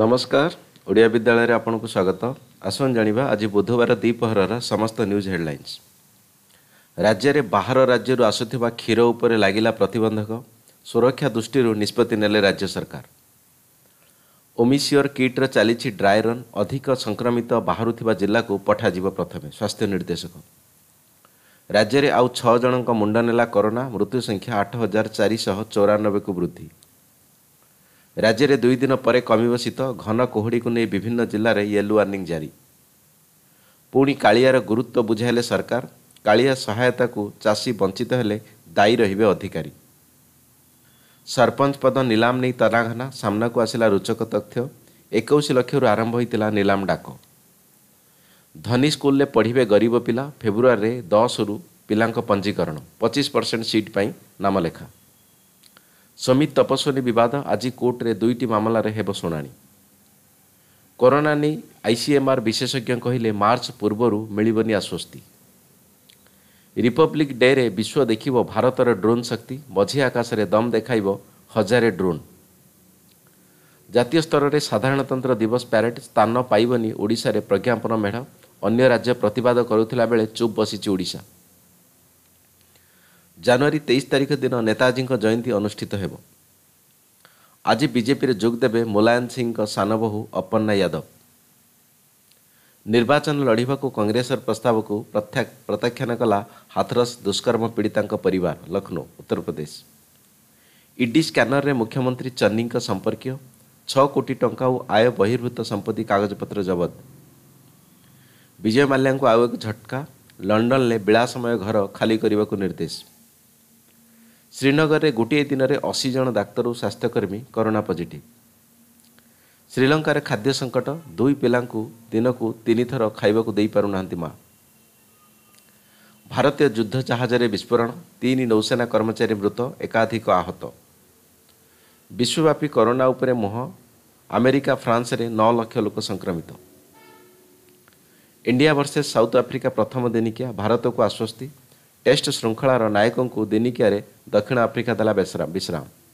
ନମସ୍କାର ଓଡ଼ିଆ ବିଦ୍ୟାଳୟରେ ଆପଣଙ୍କୁ ସ୍ୱାଗତ ଆସନ୍ତୁ ଜାଣିବା ଆଜି ବୁଧବାର ଦ୍ୱିପହରର ସମସ୍ତ ନ୍ୟୁଜ୍ ହେଡ଼ଲାଇନ୍ସ ରାଜ୍ୟରେ ବାହାର ରାଜ୍ୟରୁ ଆସୁଥିବା କ୍ଷୀର ଉପରେ ଲାଗିଲା ପ୍ରତିବନ୍ଧକ ସୁରକ୍ଷା ଦୃଷ୍ଟିରୁ ନିଷ୍ପତ୍ତି ନେଲେ ରାଜ୍ୟ ସରକାର ଓମିସିଓର କିଟ୍ର ଚାଲିଛି ଡ୍ରାଏ ରନ୍ ଅଧିକ ସଂକ୍ରମିତ ବାହାରୁଥିବା ଜିଲ୍ଲାକୁ ପଠାଯିବ ପ୍ରଥମେ ସ୍ୱାସ୍ଥ୍ୟ ନିର୍ଦ୍ଦେଶକ ରାଜ୍ୟରେ ଆଉ ଛଅ ଜଣଙ୍କ ମୁଣ୍ଡ ନେଲା କରୋନା ମୃତ୍ୟୁ ସଂଖ୍ୟା ଆଠ ହଜାର ଚାରିଶହ ଚଉରାନବେକୁ ବୃଦ୍ଧି ରାଜ୍ୟରେ ଦୁଇ ଦିନ ପରେ କମିବ ଶୀତ ଘନ କୁହୁଡ଼ିକୁ ନେଇ ବିଭିନ୍ନ ଜିଲ୍ଲାରେ ୟେଲୋ ୱାର୍ଣ୍ଣିଂ ଜାରି ପୁଣି କାଳିଆର ଗୁରୁତ୍ୱ ବୁଝାଇଲେ ସରକାର କାଳିଆ ସହାୟତାକୁ ଚାଷୀ ବଞ୍ଚିତ ହେଲେ ଦାୟୀ ରହିବେ ଅଧିକାରୀ ସରପଞ୍ଚ ପଦ ନିଲାମ ନେଇ ତନାଘନା ସାମ୍ନାକୁ ଆସିଲା ରୋଚକ ତଥ୍ୟ ଏକୋଇଶ ଲକ୍ଷରୁ ଆରମ୍ଭ ହୋଇଥିଲା ନିଲାମ ଡାକ ଧନୀ ସ୍କୁଲରେ ପଢ଼ିବେ ଗରିବ ପିଲା ଫେବୃଆରୀରେ ଦଶରୁ ପିଲାଙ୍କ ପଞ୍ଜୀକରଣ ପଚିଶ ପରସେଣ୍ଟ ସିଟ୍ ପାଇଁ ନାମଲେଖା ସମୀର ତପସ୍ୱିନୀ ବିବାଦ ଆଜି କୋର୍ଟରେ ଦୁଇଟି ମାମଲାରେ ହେବ ଶୁଣାଣି କରୋନା ନେଇ ଆଇସିଏମ୍ଆର୍ ବିଶେଷଜ୍ଞ କହିଲେ ମାର୍ଚ୍ଚ ପୂର୍ବରୁ ମିଳିବନି ଆଶ୍ୱସ୍ତି ରିପବ୍ଲିକ୍ ଡେରେ ବିଶ୍ୱ ଦେଖିବ ଭାରତର ଡ୍ରୋନ୍ ଶକ୍ତି ମଝି ଆକାଶରେ ଦମ୍ ଦେଖାଇବ ହଜାରେ ଡ୍ରୋନ୍ ଜାତୀୟ ସ୍ତରରେ ସାଧାରଣତନ୍ତ୍ର ଦିବସ ପ୍ୟାରେଡ୍ ସ୍ଥାନ ପାଇବନି ଓଡ଼ିଶାରେ ପ୍ରଜ୍ଞାପନ ମେଢ଼ ଅନ୍ୟ ରାଜ୍ୟ ପ୍ରତିବାଦ କରୁଥିଲା ବେଳେ ଚୁପ୍ ବସିଛି ଓଡ଼ିଶା ଜାନୁଆରୀ ତେଇଶ ତାରିଖ ଦିନ ନେତାଜୀଙ୍କ ଜୟନ୍ତୀ ଅନୁଷ୍ଠିତ ହେବ ଆଜି ବିଜେପିରେ ଯୋଗ ଦେବେ ମୁଲାୟମ ସିଂଙ୍କ ସାନ ବହୁ ଅପର୍ଣ୍ଣା ୟାଦବ ନିର୍ବାଚନ ଲଢ଼ିବାକୁ କଂଗ୍ରେସର ପ୍ରସ୍ତାବକୁ ପ୍ରତ୍ୟାଖ୍ୟାନ କଲା ହାଥରସ୍ ଦୁଷ୍କର୍ମ ପୀଡ଼ିତାଙ୍କ ପରିବାର ଲକ୍ଷ୍ନୌ ଉତ୍ତରପ୍ରଦେଶ ଇଡି ସ୍କାନରରେ ମୁଖ୍ୟମନ୍ତ୍ରୀ ଚନ୍ନିଙ୍କ ସମ୍ପର୍କୀୟ ଛଅ କୋଟି ଟଙ୍କା ଓ ଆୟ ବହିର୍ଭୂତ ସମ୍ପତ୍ତି କାଗଜପତ୍ର ଜବତ ବିଜୟ ମାଲ୍ୟାଙ୍କୁ ଆଉ ଏକ ଝଟକା ଲଣ୍ଡନରେ ବିଳାସମୟ ଘର ଖାଲି କରିବାକୁ ନିର୍ଦ୍ଦେଶ ଶ୍ରୀନଗରରେ ଗୋଟିଏ ଦିନରେ ଅଶୀ ଜଣ ଡାକ୍ତର ଓ ସ୍ୱାସ୍ଥ୍ୟକର୍ମୀ କରୋନା ପଜିଟିଭ୍ ଶ୍ରୀଲଙ୍କାରେ ଖାଦ୍ୟ ସଙ୍କଟ ଦୁଇ ପିଲାଙ୍କୁ ଦିନକୁ ତିନିଥର ଖାଇବାକୁ ଦେଇପାରୁନାହାନ୍ତି ମା ଭାରତୀୟ ଯୁଦ୍ଧ ଜାହାଜରେ ବିସ୍ଫୋରଣ ତିନି ନୌସେନା କର୍ମଚାରୀ ମୃତ ଏକାଧିକ ଆହତ ବିଶ୍ୱବ୍ୟାପୀ କରୋନା ଉପରେ ମୁହଁ ଆମେରିକା ଫ୍ରାନ୍ସରେ ନଅ ଲକ୍ଷ ଲୋକ ସଂକ୍ରମିତ ଇଣ୍ଡିଆ ଭର୍ସେସ୍ ସାଉଥ୍ ଆଫ୍ରିକା ପ୍ରଥମ ଦିନିକିଆ ଭାରତକୁ ଆଶ୍ୱସ୍ତି ଟେଷ୍ଟ ଶୃଙ୍ଖଳାର ନାୟକଙ୍କୁ ଦିନିକିଆରେ ଦକ୍ଷିଣ ଆଫ୍ରିକା ଦେଲା ବିଶ୍ରାମ